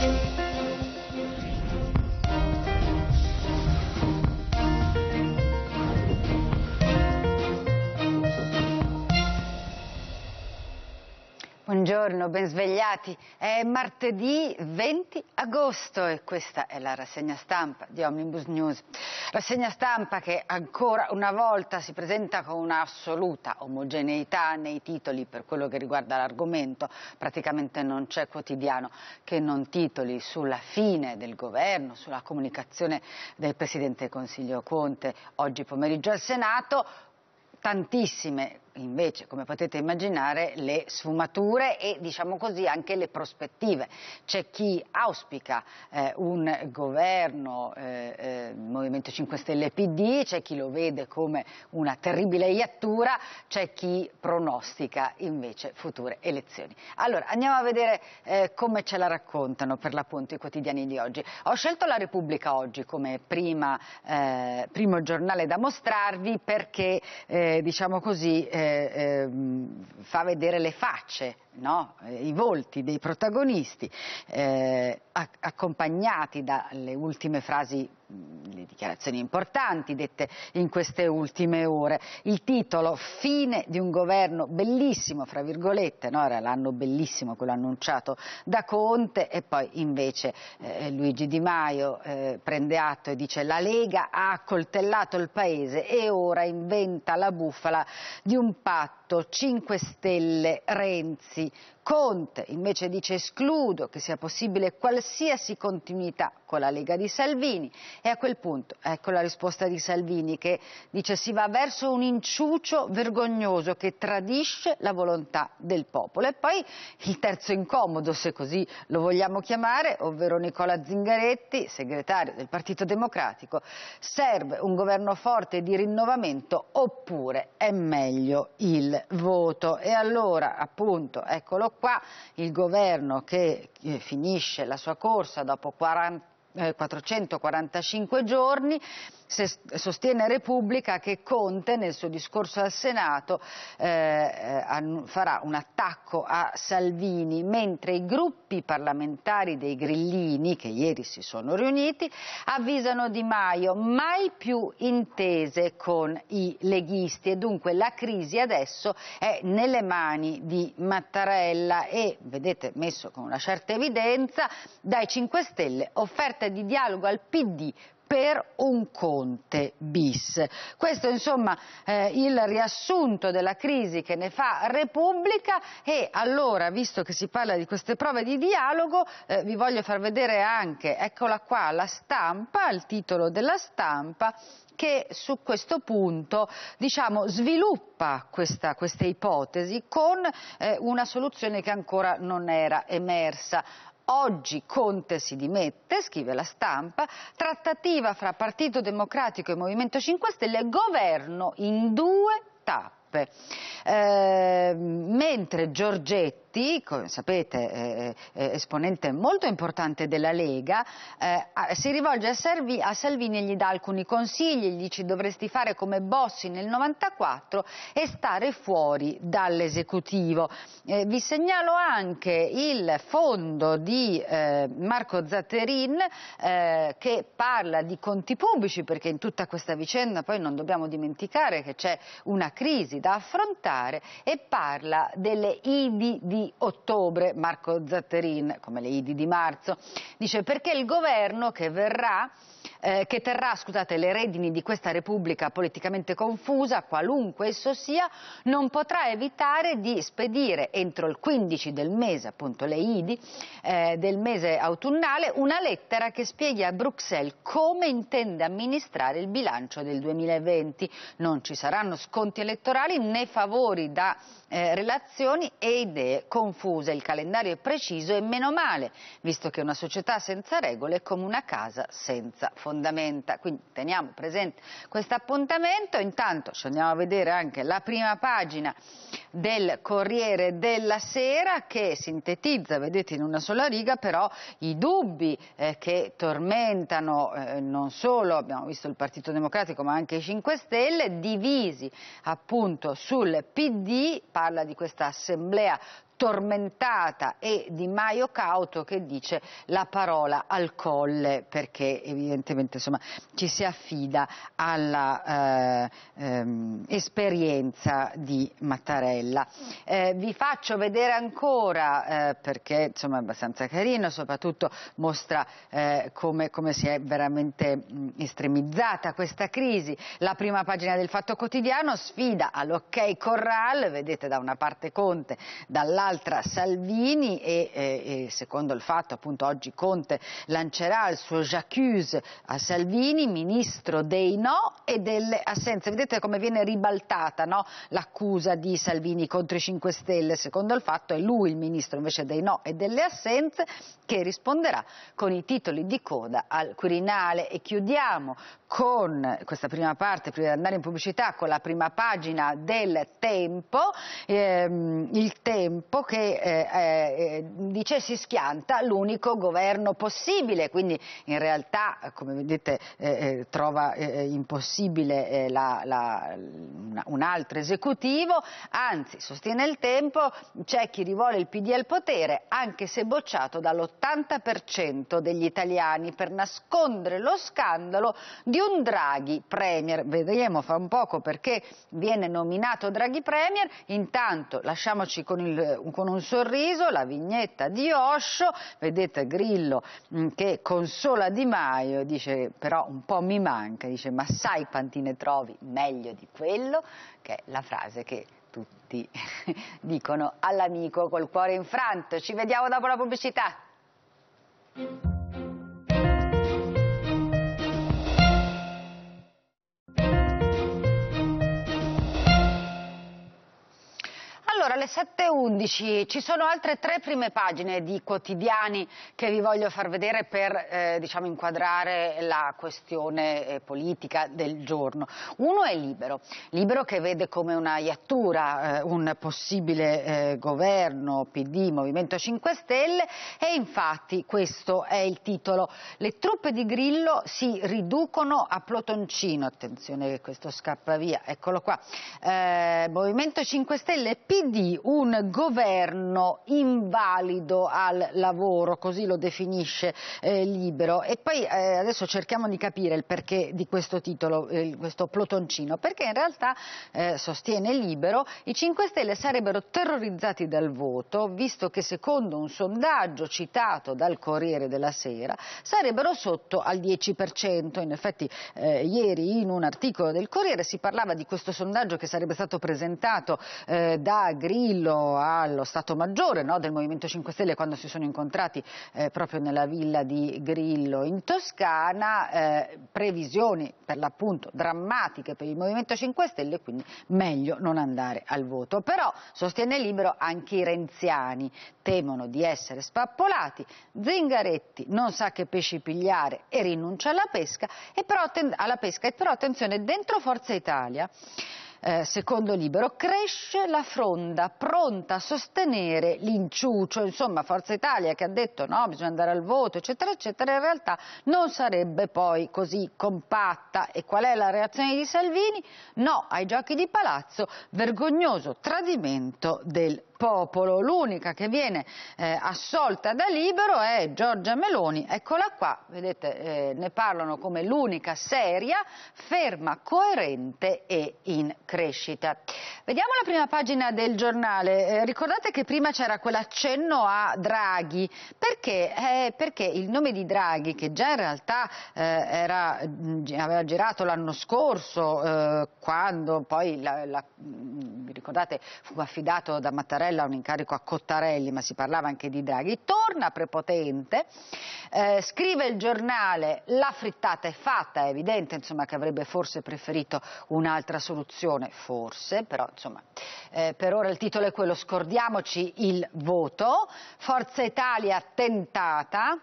Thank you. Buongiorno, ben svegliati. È martedì 20 agosto e questa è la rassegna stampa di Omnibus News. Rassegna stampa che ancora una volta si presenta con un'assoluta omogeneità nei titoli per quello che riguarda l'argomento. Praticamente non c'è quotidiano che non titoli sulla fine del governo, sulla comunicazione del Presidente del Consiglio Conte oggi pomeriggio al Senato, tantissime invece, come potete immaginare, le sfumature e diciamo così anche le prospettive. C'è chi auspica eh, un governo eh, eh Movimento 5 Stelle PD, c'è chi lo vede come una terribile iattura, c'è chi pronostica invece future elezioni. Allora, andiamo a vedere eh, come ce la raccontano per l'appunto i quotidiani di oggi. Ho scelto la Repubblica oggi come prima, eh, primo giornale da mostrarvi perché, eh, diciamo così, eh, ehm, fa vedere le facce no? Eh, i volti dei protagonisti, eh, accompagnati dalle ultime frasi, le dichiarazioni importanti dette in queste ultime ore. Il titolo Fine di un governo bellissimo, fra virgolette, no? era l'anno bellissimo quello annunciato da Conte e poi invece eh, Luigi Di Maio eh, prende atto e dice la Lega ha accoltellato il paese e ora inventa la bufala di un patto candidato 5 Stelle Renzi Conte invece dice escludo che sia possibile qualsiasi continuità con la Lega di Salvini e a quel punto ecco la risposta di Salvini che dice si va verso un inciucio vergognoso che tradisce la volontà del popolo e poi il terzo incomodo se così lo vogliamo chiamare ovvero Nicola Zingaretti segretario del Partito Democratico serve un governo forte di rinnovamento oppure è meglio il voto e allora appunto eccolo Eccolo qua il governo che eh, finisce la sua corsa dopo 40, eh, 445 giorni sostiene Repubblica che Conte nel suo discorso al Senato eh, eh farà un attacco a Salvini, mentre i gruppi parlamentari dei grillini, che ieri si sono riuniti, avvisano Di Maio mai più intese con i leghisti e dunque la crisi adesso è nelle mani di Mattarella e, vedete, messo con una certa evidenza, dai 5 Stelle offerta di dialogo al PD per un Conte bis. Questo è insomma eh, il riassunto della crisi che ne fa Repubblica e allora, visto che si parla di queste prove di dialogo, eh, vi voglio far vedere anche, eccola qua, la stampa, il titolo della stampa, che su questo punto diciamo, sviluppa questa, questa, ipotesi con eh, una soluzione che ancora non era emersa. Oggi Conte si dimette, scrive la stampa, trattativa fra Partito Democratico e Movimento 5 Stelle, governo in due tappe. Eh, mentre Giorgetti Giolitti, come sapete eh, esponente molto importante della Lega, eh, si rivolge a, Servi, a, Salvini e gli dà alcuni consigli, gli dice dovresti fare come Bossi nel 94 e stare fuori dall'esecutivo. Eh, vi segnalo anche il fondo di eh, Marco Zatterin che parla di conti pubblici perché in tutta questa vicenda poi non dobbiamo dimenticare che c'è una crisi da affrontare e parla delle IDD ottobre, Marco Zatterin, come le Idi di marzo, dice perché il governo che verrà eh, che terrà scusate, le redini di questa Repubblica politicamente confusa, qualunque esso sia, non potrà evitare di spedire entro il 15 del mese, appunto le IDI, eh, del mese autunnale, una lettera che spieghi a Bruxelles come intende amministrare il bilancio del 2020. Non ci saranno sconti elettorali né favori da eh, relazioni e idee confuse. Il calendario è preciso e meno male, visto che una società senza regole è come una casa senza fondamenta. Quindi teniamo presente questo appuntamento. Intanto ci andiamo a vedere anche la prima pagina del Corriere della Sera che sintetizza, vedete in una sola riga, però i dubbi eh, che tormentano eh, non solo, abbiamo visto il Partito Democratico ma anche i 5 Stelle, divisi appunto sul PD, parla di questa assemblea tormentata e Di Maio Cauto che dice la parola al colle perché evidentemente insomma, ci si affida alla eh, ehm, esperienza di Mattarella. Eh, vi faccio vedere ancora eh, perché insomma, è abbastanza carino, soprattutto mostra eh, come, come, si è veramente mh, estremizzata questa crisi. La prima pagina del Fatto Quotidiano sfida all'ok Corral, vedete da una parte Conte, dall'altra l'altra Salvini e, eh, e, secondo il fatto appunto oggi Conte lancerà il suo j'accuse a Salvini, ministro dei no e delle assenze. Vedete come viene ribaltata no? l'accusa di Salvini contro i 5 Stelle, secondo il fatto è lui il ministro invece dei no e delle assenze che risponderà con i titoli di coda al Quirinale e chiudiamo con questa prima parte, prima di andare in pubblicità, con la prima pagina del Tempo, ehm, il Tempo che eh, eh, eh, dice si schianta l'unico governo possibile, quindi in realtà come vedete eh, eh trova eh, impossibile la, la, un altro esecutivo, anzi sostiene il tempo, c'è chi rivuole il PD al potere anche se bocciato dall'80% degli italiani per nascondere lo scandalo di un Draghi Premier, vedremo fra un poco perché viene nominato Draghi Premier, intanto lasciamoci con il, con un sorriso la vignetta di Osho, vedete Grillo mm, che consola Di Maio, dice però un po' mi manca, dice ma sai quanti ne trovi meglio di quello, che è la frase che tutti dicono all'amico col cuore infranto. Ci vediamo dopo la pubblicità. Allora, alle 7.11 ci sono altre tre prime pagine di quotidiani che vi voglio far vedere per eh, diciamo, inquadrare la questione eh, politica del giorno. Uno è Libero, Libero che vede come una iattura eh, un possibile eh, governo PD Movimento 5 Stelle e infatti questo è il titolo. Le truppe di Grillo si riducono a Plotoncino, attenzione che questo scappa via, eccolo qua. Eh, Movimento 5 Stelle PD di un governo invalido al lavoro, così lo definisce eh, Libero. E poi eh, adesso cerchiamo di capire il perché di questo titolo, eh, questo plotoncino, perché in realtà, eh, sostiene Libero, i 5 Stelle sarebbero terrorizzati dal voto, visto che secondo un sondaggio citato dal Corriere della Sera sarebbero sotto al 10%. In effetti eh, ieri in un articolo del Corriere si parlava di questo sondaggio che sarebbe stato presentato eh, da Grillo allo Stato Maggiore no, del Movimento 5 Stelle quando si sono incontrati eh, proprio nella villa di Grillo in Toscana, eh, previsioni per l'appunto drammatiche per il Movimento 5 Stelle, quindi meglio non andare al voto. Però, sostiene libero, anche i renziani temono di essere spappolati, Zingaretti non sa che pesci pigliare e rinuncia alla pesca, e però, alla pesca e però attenzione, dentro Forza Italia eh, secondo libero, cresce la fronda pronta a sostenere l'inciucio, insomma Forza Italia che ha detto no, bisogna andare al voto, eccetera, eccetera, in realtà non sarebbe poi così compatta. E qual è la reazione di Salvini? No ai giochi di palazzo, vergognoso tradimento del popolo. L'unica che viene eh, assolta da libero è Giorgia Meloni. Eccola qua, vedete, eh, ne parlano come l'unica seria, ferma, coerente e in crescita. Vediamo la prima pagina del giornale. Eh, ricordate che prima c'era quell'accenno a Draghi. Perché? Eh, perché il nome di Draghi, che già in realtà eh, era, aveva girato l'anno scorso, eh, quando poi la, la, ricordate, fu affidato da Mattarella Mattarella un incarico a Cottarelli, ma si parlava anche di Draghi, torna prepotente, eh, scrive il giornale La frittata è fatta, è evidente insomma, che avrebbe forse preferito un'altra soluzione, forse, però insomma, eh, per ora il titolo è quello, scordiamoci il voto, Forza Italia tentata,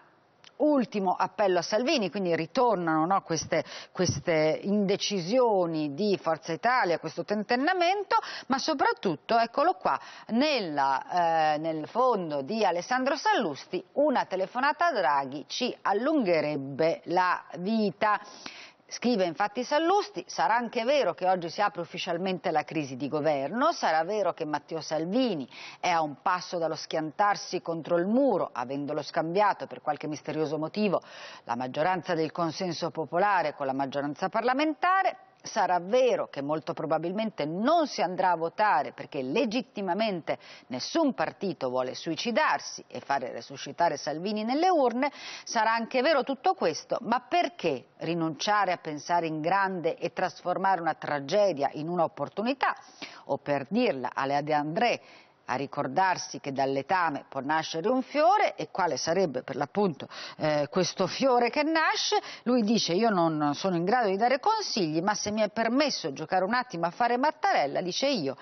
ultimo appello a Salvini, quindi ritornano no, queste, queste, indecisioni di Forza Italia, questo tentennamento, ma soprattutto, eccolo qua, nella, eh, nel fondo di Alessandro Sallusti una telefonata a Draghi ci allungherebbe la vita. Scrive infatti Sallusti, sarà anche vero che oggi si apre ufficialmente la crisi di governo, sarà vero che Matteo Salvini è a un passo dallo schiantarsi contro il muro, avendolo scambiato per qualche misterioso motivo la maggioranza del consenso popolare con la maggioranza parlamentare, sarà vero che molto probabilmente non si andrà a votare perché legittimamente nessun partito vuole suicidarsi e fare resuscitare Salvini nelle urne, sarà anche vero tutto questo, ma perché rinunciare a pensare in grande e trasformare una tragedia in un'opportunità? O per dirla alle De André, a ricordarsi che dall'etame può nascere un fiore e quale sarebbe per l'appunto eh, questo fiore che nasce, lui dice io non sono in grado di dare consigli ma se mi è permesso giocare un attimo a fare mattarella, dice io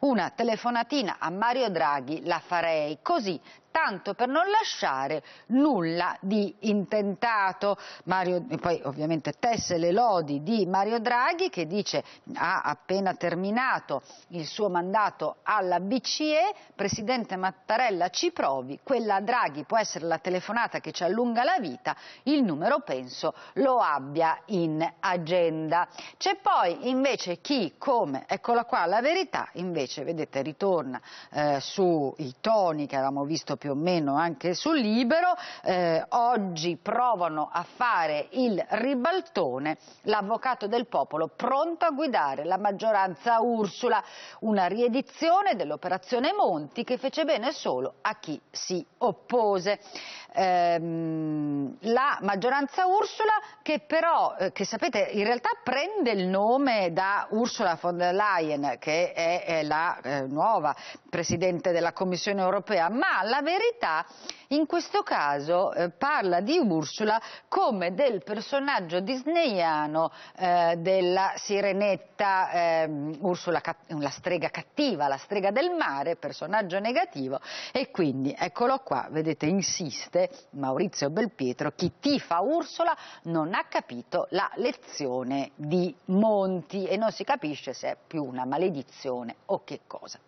una telefonatina a Mario Draghi la farei, così tanto per non lasciare nulla di intentato. Mario, poi ovviamente tesse le lodi di Mario Draghi che dice ha appena terminato il suo mandato alla BCE, Presidente Mattarella ci provi, quella Draghi può essere la telefonata che ci allunga la vita, il numero penso lo abbia in agenda. C'è poi invece chi come, eccola qua la verità, invece vedete ritorna eh, sui toni che avevamo visto più o meno anche sul libero, eh, oggi provano a fare il ribaltone, l'avvocato del popolo pronto a guidare la maggioranza Ursula, una riedizione dell'operazione Monti che fece bene solo a chi si oppose. Ehm, la maggioranza Ursula che però, eh, che sapete, in realtà prende il nome da Ursula von der Leyen che è, la eh, nuova Presidente della Commissione europea, ma la Pereira e tá. in questo caso eh, parla di Ursula come del personaggio disneyano eh, della sirenetta eh, Ursula, la strega cattiva, la strega del mare, personaggio negativo e quindi eccolo qua, vedete insiste Maurizio Belpietro, chi tifa Ursula non ha capito la lezione di Monti e non si capisce se è più una maledizione o che cosa.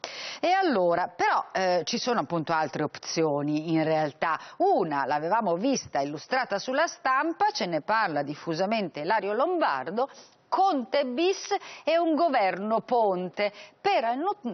E allora, però eh, ci sono appunto altre opzioni in realtà realtà. Una l'avevamo vista illustrata sulla stampa, ce ne parla diffusamente Lario Lombardo Conte bis e un governo Ponte per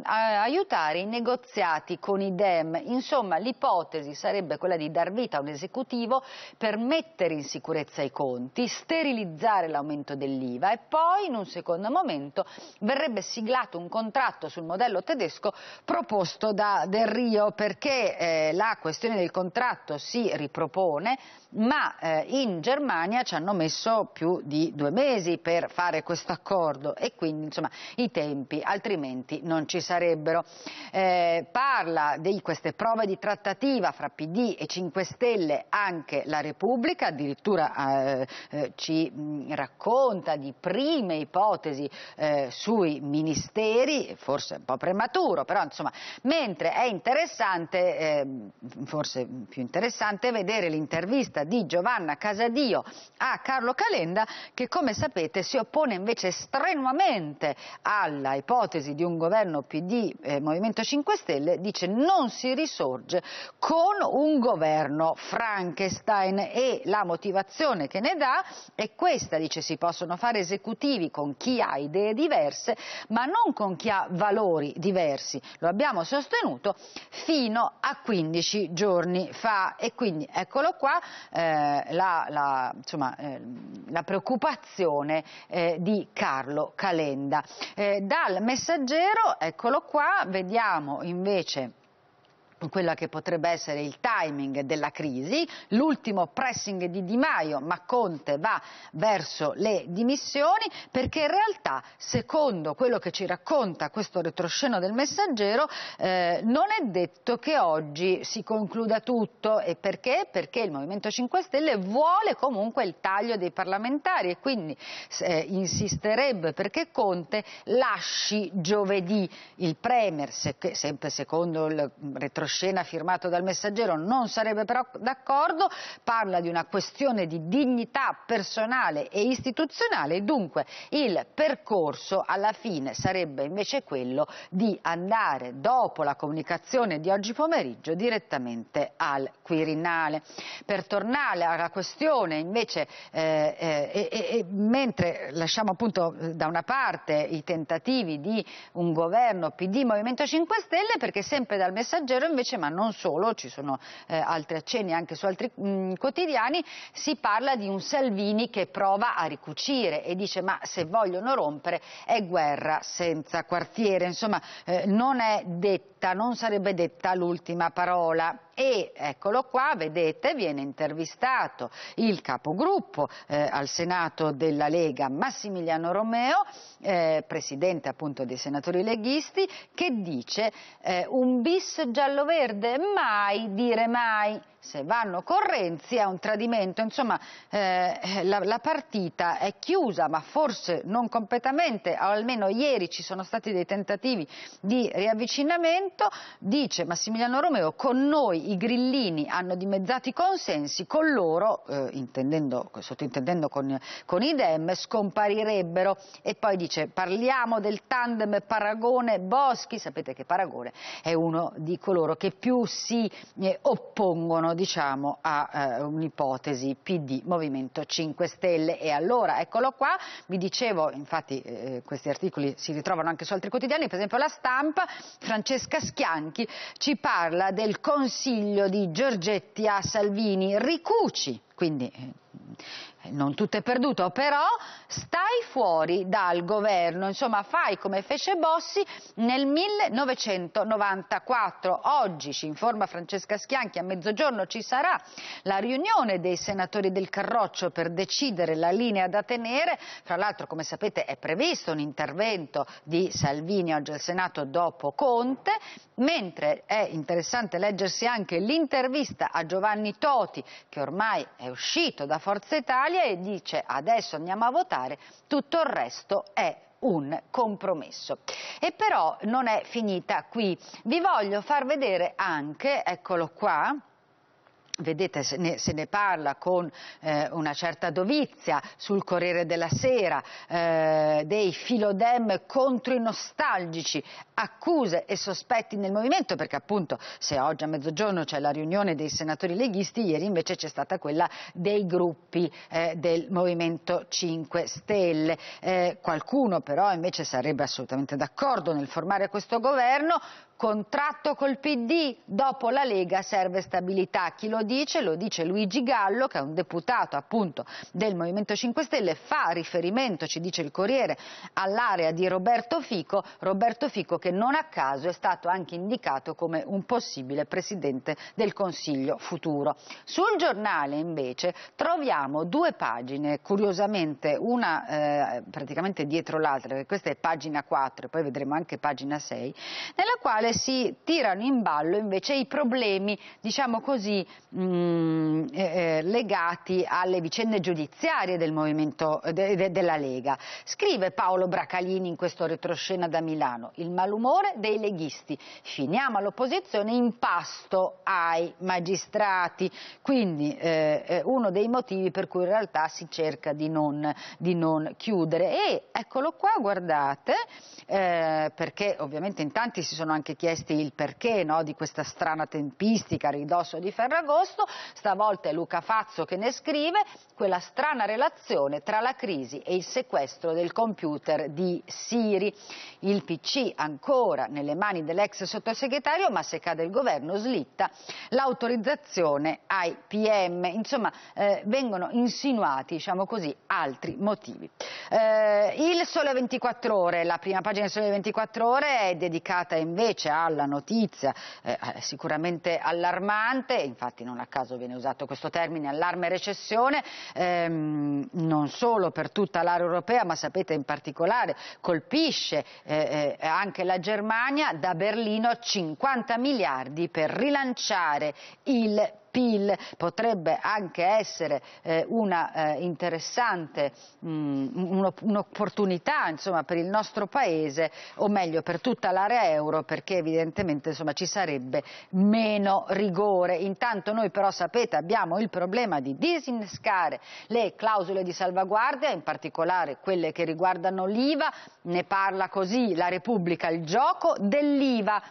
aiutare i negoziati con i DEM. Insomma, l'ipotesi sarebbe quella di dar vita a un esecutivo per mettere in sicurezza i conti, sterilizzare l'aumento dell'IVA e poi, in un secondo momento, verrebbe siglato un contratto sul modello tedesco proposto da Del Rio perché eh, la questione del contratto si ripropone, ma eh, in Germania ci hanno messo più di due mesi per fare rispettare questo accordo e quindi insomma, i tempi altrimenti non ci sarebbero. Eh, parla di queste prove di trattativa fra PD e 5 Stelle anche la Repubblica, addirittura eh, eh ci racconta di prime ipotesi eh, sui ministeri, forse un po' prematuro, però insomma, mentre è interessante, ehm, forse più interessante, vedere l'intervista di Giovanna Casadio a Carlo Calenda che come sapete si oppone oppone invece strenuamente alla ipotesi di un governo PD eh, Movimento 5 Stelle, dice non si risorge con un governo Frankenstein e la motivazione che ne dà è questa, dice si possono fare esecutivi con chi ha idee diverse ma non con chi ha valori diversi, lo abbiamo sostenuto fino a 15 giorni fa e quindi eccolo qua eh, la, la, insomma, eh, la, preoccupazione eh, eh, di Carlo Calenda. Eh, dal messaggero, eccolo qua, vediamo invece quello che potrebbe essere il timing della crisi, l'ultimo pressing di Di Maio, ma Conte va verso le dimissioni perché in realtà, secondo quello che ci racconta questo retrosceno del messaggero, eh, non è detto che oggi si concluda tutto e perché? Perché il Movimento 5 Stelle vuole comunque il taglio dei parlamentari e quindi eh, insisterebbe perché Conte lasci giovedì il Premier, se, sempre secondo il retrosceno retroscena firmato dal messaggero non sarebbe però d'accordo, parla di una questione di dignità personale e istituzionale e dunque il percorso alla fine sarebbe invece quello di andare dopo la comunicazione di oggi pomeriggio direttamente al Quirinale. Per tornare alla questione invece, eh, eh, eh, mentre lasciamo appunto eh, da una parte i tentativi di un governo PD Movimento 5 Stelle, perché sempre dal messaggero invece invece, ma non solo, ci sono eh, altri accenni anche su altri mh, quotidiani, si parla di un Salvini che prova a ricucire e dice ma se vogliono rompere è guerra senza quartiere. Insomma, eh, non è detta, non sarebbe detta l'ultima parola e eccolo qua, vedete, viene intervistato il capogruppo eh, al Senato della Lega, Massimiliano Romeo, eh, presidente appunto dei senatori leghisti, che dice eh, un bis giallo-verde, mai dire mai, se vanno con Renzi è un tradimento, insomma eh, la, la, partita è chiusa ma forse non completamente, almeno ieri ci sono stati dei tentativi di riavvicinamento, dice Massimiliano Romeo con noi i grillini hanno dimezzato i consensi, con loro, eh, sottintendendo con, con i Dem, scomparirebbero e poi dice parliamo del tandem Paragone-Boschi, sapete che Paragone è uno di coloro che più si eh, oppongono attendono diciamo, a eh, un'ipotesi PD Movimento 5 Stelle. E allora, eccolo qua, vi dicevo, infatti eh, eh, questi articoli si ritrovano anche su altri quotidiani, per esempio la stampa, Francesca Schianchi ci parla del consiglio di Giorgetti a Salvini, Ricuci, quindi eh, non tutto è perduto, però stai fuori dal governo, insomma fai come fece Bossi nel 1994. Oggi ci informa Francesca Schianchi, a mezzogiorno ci sarà la riunione dei senatori del Carroccio per decidere la linea da tenere, fra l'altro come sapete è previsto un intervento di Salvini oggi al Senato dopo Conte, mentre è interessante leggersi anche l'intervista a Giovanni Toti che ormai è uscito da Forza Italia, storie e dice adesso andiamo a votare, tutto il resto è un compromesso. E però non è finita qui. Vi voglio far vedere anche, eccolo qua, vedete, se ne, se ne, parla con eh, una certa dovizia sul Corriere della Sera, eh, dei filodem contro i nostalgici, accuse e sospetti nel movimento, perché appunto se oggi a mezzogiorno c'è la riunione dei senatori leghisti, ieri invece c'è stata quella dei gruppi eh, del Movimento 5 Stelle. Eh, qualcuno però invece sarebbe assolutamente d'accordo nel formare questo governo, Contratto col PD, dopo la Lega serve stabilità. Chi lo dice? Lo dice Luigi Gallo, che è un deputato appunto del Movimento 5 Stelle, fa riferimento, ci dice il Corriere, all'area di Roberto Fico, Roberto Fico che non a caso è stato anche indicato come un possibile presidente del Consiglio futuro. Sul giornale invece troviamo due pagine, curiosamente una eh, praticamente dietro l'altra, questa è pagina 4 e poi vedremo anche pagina 6, nella quale mentre si tirano in ballo invece i problemi, diciamo così, mh, mm, eh, eh, legati alle vicende giudiziarie del movimento de, de, della Lega. Scrive Paolo Bracalini in questo retroscena da Milano, il malumore dei leghisti, finiamo all'opposizione in pasto ai magistrati, quindi eh, eh, uno dei motivi per cui in realtà si cerca di non, di non chiudere. E eccolo qua, guardate, eh, perché ovviamente in tanti si sono anche chiesti il perché no, di questa strana tempistica a ridosso di Ferragosto, stavolta è Luca Fazzo che ne scrive quella strana relazione tra la crisi e il sequestro del computer di Siri. Il PC ancora nelle mani dell'ex sottosegretario, ma se cade il governo slitta l'autorizzazione ai PM. Insomma, eh, vengono insinuati diciamo così, altri motivi. Eh, il Sole 24 Ore, la prima pagina del Sole 24 Ore è dedicata invece invece alla notizia eh, sicuramente allarmante, infatti non a caso viene usato questo termine allarme recessione, ehm, non solo per tutta l'area europea ma sapete in particolare colpisce eh, eh anche la Germania, da Berlino 50 miliardi per rilanciare il PIL potrebbe anche essere eh, una eh, interessante mm, un'opportunità per il nostro paese o meglio per tutta l'area euro perché evidentemente insomma, ci sarebbe meno rigore. Intanto noi però sapete abbiamo il problema di disinnescare le clausole di salvaguardia, in particolare quelle che riguardano l'IVA, ne parla così la Repubblica, il gioco dell'IVA.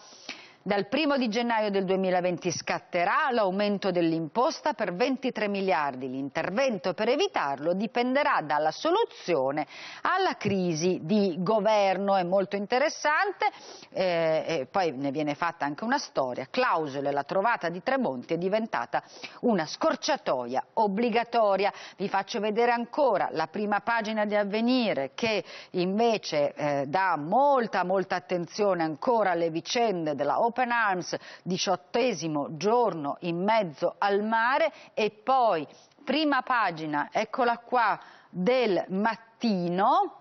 Dal 1 di gennaio del 2020 scatterà l'aumento dell'imposta per 23 miliardi. L'intervento per evitarlo dipenderà dalla soluzione alla crisi di governo. È molto interessante, eh, poi ne viene fatta anche una storia. Clausole, la trovata di Tremonti è diventata una scorciatoia obbligatoria. Vi faccio vedere ancora la prima pagina di avvenire che invece eh, dà molta, molta attenzione ancora alle vicende della Open Open Arms, diciottesimo giorno in mezzo al mare e poi prima pagina, eccola qua, del mattino.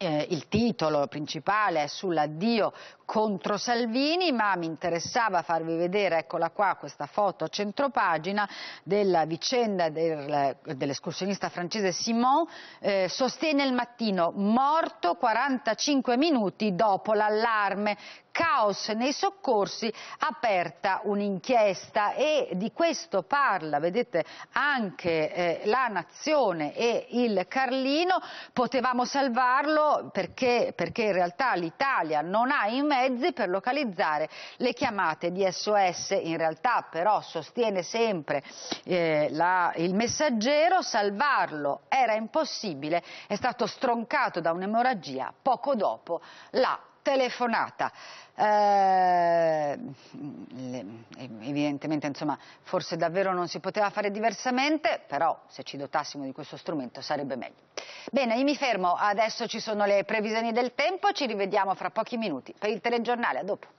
Eh, il titolo principale è sull'addio contro Salvini, ma mi interessava farvi vedere, eccola qua, questa foto a centropagina della vicenda del, dell'escursionista francese Simon, eh, sostiene il mattino, morto 45 minuti dopo l'allarme caos nei soccorsi, aperta un'inchiesta e di questo parla, vedete, anche eh, la Nazione e il Carlino, potevamo salvarlo perché, perché in realtà l'Italia non ha i mezzi per localizzare le chiamate di SOS, in realtà però sostiene sempre eh, la, il messaggero, salvarlo era impossibile, è stato stroncato da un'emorragia poco dopo la telefonata. Eh, evidentemente insomma, forse davvero non si poteva fare diversamente, però se ci dotassimo di questo strumento sarebbe meglio. Bene, io mi fermo, adesso ci sono le previsioni del tempo, ci rivediamo fra pochi minuti per il telegiornale, a dopo.